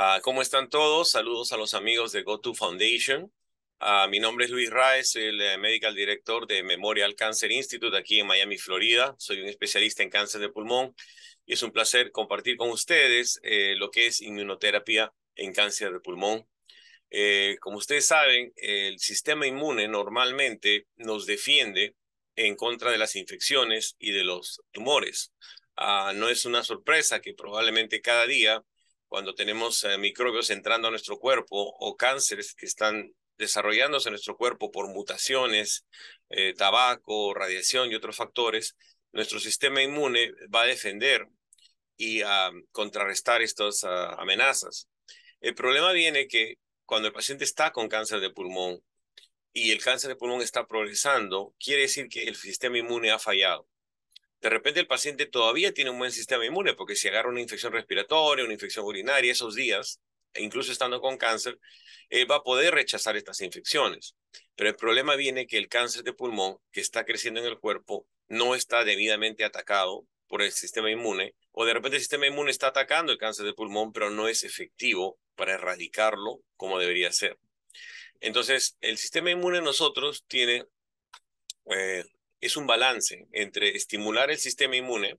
Ah, ¿Cómo están todos? Saludos a los amigos de GoTo Foundation. Ah, mi nombre es Luis soy el eh, Medical Director de Memorial Cancer Institute aquí en Miami, Florida. Soy un especialista en cáncer de pulmón y es un placer compartir con ustedes eh, lo que es inmunoterapia en cáncer de pulmón. Eh, como ustedes saben, el sistema inmune normalmente nos defiende en contra de las infecciones y de los tumores. Ah, no es una sorpresa que probablemente cada día cuando tenemos eh, microbios entrando a nuestro cuerpo o cánceres que están desarrollándose en nuestro cuerpo por mutaciones, eh, tabaco, radiación y otros factores, nuestro sistema inmune va a defender y a contrarrestar estas ah, amenazas. El problema viene que cuando el paciente está con cáncer de pulmón y el cáncer de pulmón está progresando, quiere decir que el sistema inmune ha fallado de repente el paciente todavía tiene un buen sistema inmune, porque si agarra una infección respiratoria, una infección urinaria, esos días, e incluso estando con cáncer, él eh, va a poder rechazar estas infecciones. Pero el problema viene que el cáncer de pulmón que está creciendo en el cuerpo no está debidamente atacado por el sistema inmune, o de repente el sistema inmune está atacando el cáncer de pulmón, pero no es efectivo para erradicarlo como debería ser. Entonces, el sistema inmune en nosotros tiene eh, es un balance entre estimular el sistema inmune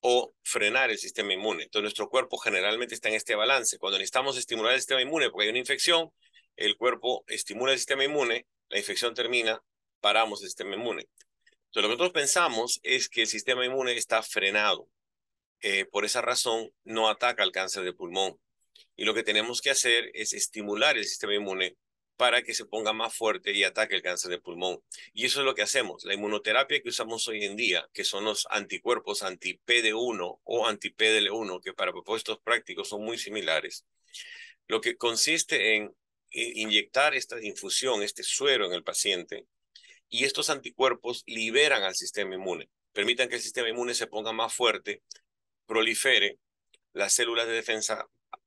o frenar el sistema inmune. Entonces nuestro cuerpo generalmente está en este balance. Cuando necesitamos estimular el sistema inmune porque hay una infección, el cuerpo estimula el sistema inmune, la infección termina, paramos el sistema inmune. Entonces lo que nosotros pensamos es que el sistema inmune está frenado. Eh, por esa razón no ataca el cáncer de pulmón. Y lo que tenemos que hacer es estimular el sistema inmune para que se ponga más fuerte y ataque el cáncer de pulmón. Y eso es lo que hacemos. La inmunoterapia que usamos hoy en día, que son los anticuerpos anti-PD1 o anti-PDL1, que para propósitos prácticos son muy similares, lo que consiste en eh, inyectar esta infusión, este suero en el paciente, y estos anticuerpos liberan al sistema inmune, permitan que el sistema inmune se ponga más fuerte, prolifere, las células de defensa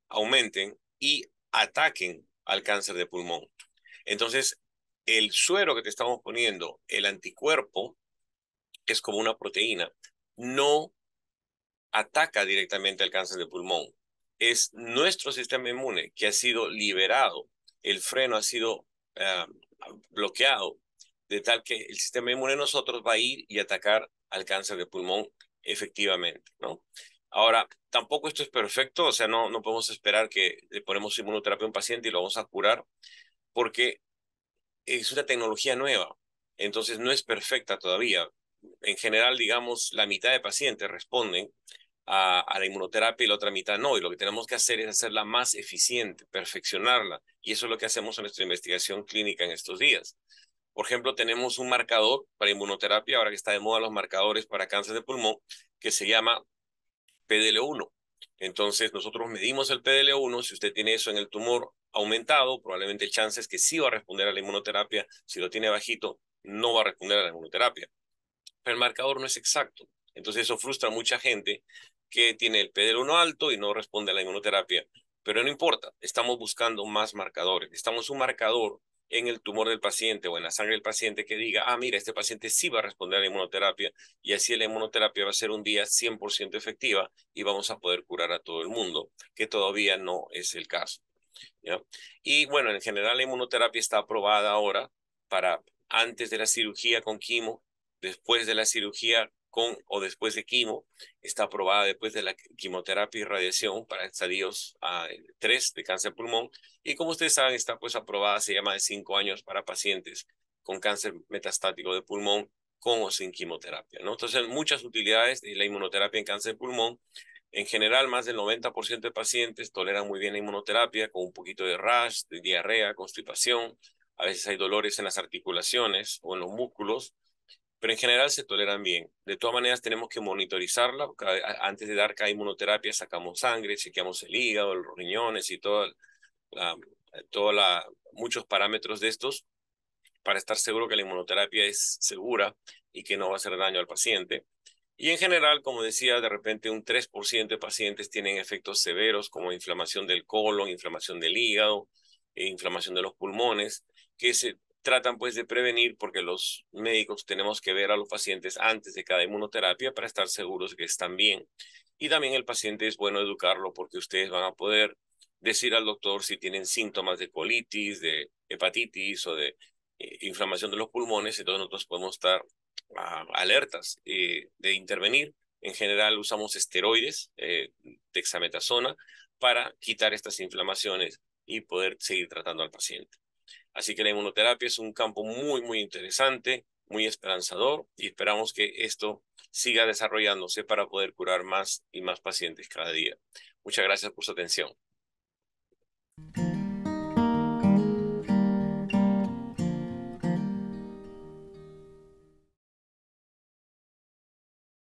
aumenten y ataquen al cáncer de pulmón. Entonces, el suero que te estamos poniendo, el anticuerpo, que es como una proteína, no ataca directamente al cáncer de pulmón. Es nuestro sistema inmune que ha sido liberado, el freno ha sido ah, bloqueado, de tal que el sistema inmune de nosotros va a ir y atacar al cáncer de pulmón efectivamente, ¿no? Ahora, tampoco esto es perfecto, o sea, no, no podemos esperar que le ponemos inmunoterapia a un paciente y lo vamos a curar porque es una tecnología nueva, entonces no es perfecta todavía. En general, digamos, la mitad de pacientes responden a, la inmunoterapia y la otra mitad no. Y lo que tenemos que hacer es hacerla más eficiente, perfeccionarla. Y eso es lo que hacemos en nuestra investigación clínica en estos días. Por ejemplo, tenemos un marcador para inmunoterapia, ahora que está de moda los marcadores para cáncer de pulmón, que se llama PDL1. Entonces, nosotros medimos el PDL1, si usted tiene eso en el tumor, aumentado, probablemente el chance es que sí va a responder a la inmunoterapia, si lo tiene bajito, no va a responder a la inmunoterapia. Pero el marcador no es exacto. Entonces eso frustra a mucha gente que tiene el PD1 alto y no responde a la inmunoterapia. Pero no importa, estamos buscando más marcadores. Estamos un marcador en el tumor del paciente o en la sangre del paciente que diga, ah, mira, este paciente sí va a responder a la inmunoterapia y así la inmunoterapia va a ser un día 100% efectiva y vamos a poder curar a todo el mundo, que todavía no es el caso. ¿ya? Y bueno, en general la inmunoterapia está aprobada ahora para antes de la cirugía con quimo, después de la cirugía con o después de quimo, está aprobada después de la quimioterapia y radiación para estadios 3 ah, de cáncer pulmón. Y como ustedes saben, está pues aprobada, se llama de 5 años para pacientes con cáncer metastático de pulmón con o sin quimioterapia. ¿no? Entonces, muchas utilidades de la inmunoterapia en cáncer de pulmón. En general, más del 90% de pacientes toleran muy bien la inmunoterapia con un poquito de rash, de diarrea, constipación. A veces hay dolores en las articulaciones o en los músculos, pero en general se toleran bien. De todas maneras, tenemos que monitorizarla. Antes de dar cada inmunoterapia, sacamos sangre, chequeamos el hígado, los riñones y toda la, la, muchos parámetros de estos para estar seguro que la inmunoterapia es segura y que no va a hacer daño al paciente. Y en general, como decía, de repente un 3% de pacientes tienen efectos severos como inflamación del colon, inflamación del hígado, e inflamación de los pulmones, que se tratan pues de prevenir porque los médicos tenemos que ver a los pacientes antes de cada inmunoterapia para estar seguros de que están bien. Y también el paciente es bueno educarlo porque ustedes van a poder decir al doctor si tienen síntomas de colitis, de hepatitis o de eh, inflamación de los pulmones, y entonces nosotros podemos estar alertas eh, de intervenir. En general usamos esteroides, eh, dexametasona, para quitar estas inflamaciones y poder seguir tratando al paciente. Así que la inmunoterapia es un campo muy, muy interesante, muy esperanzador y esperamos que esto siga desarrollándose para poder curar más y más pacientes cada día. Muchas gracias por su atención.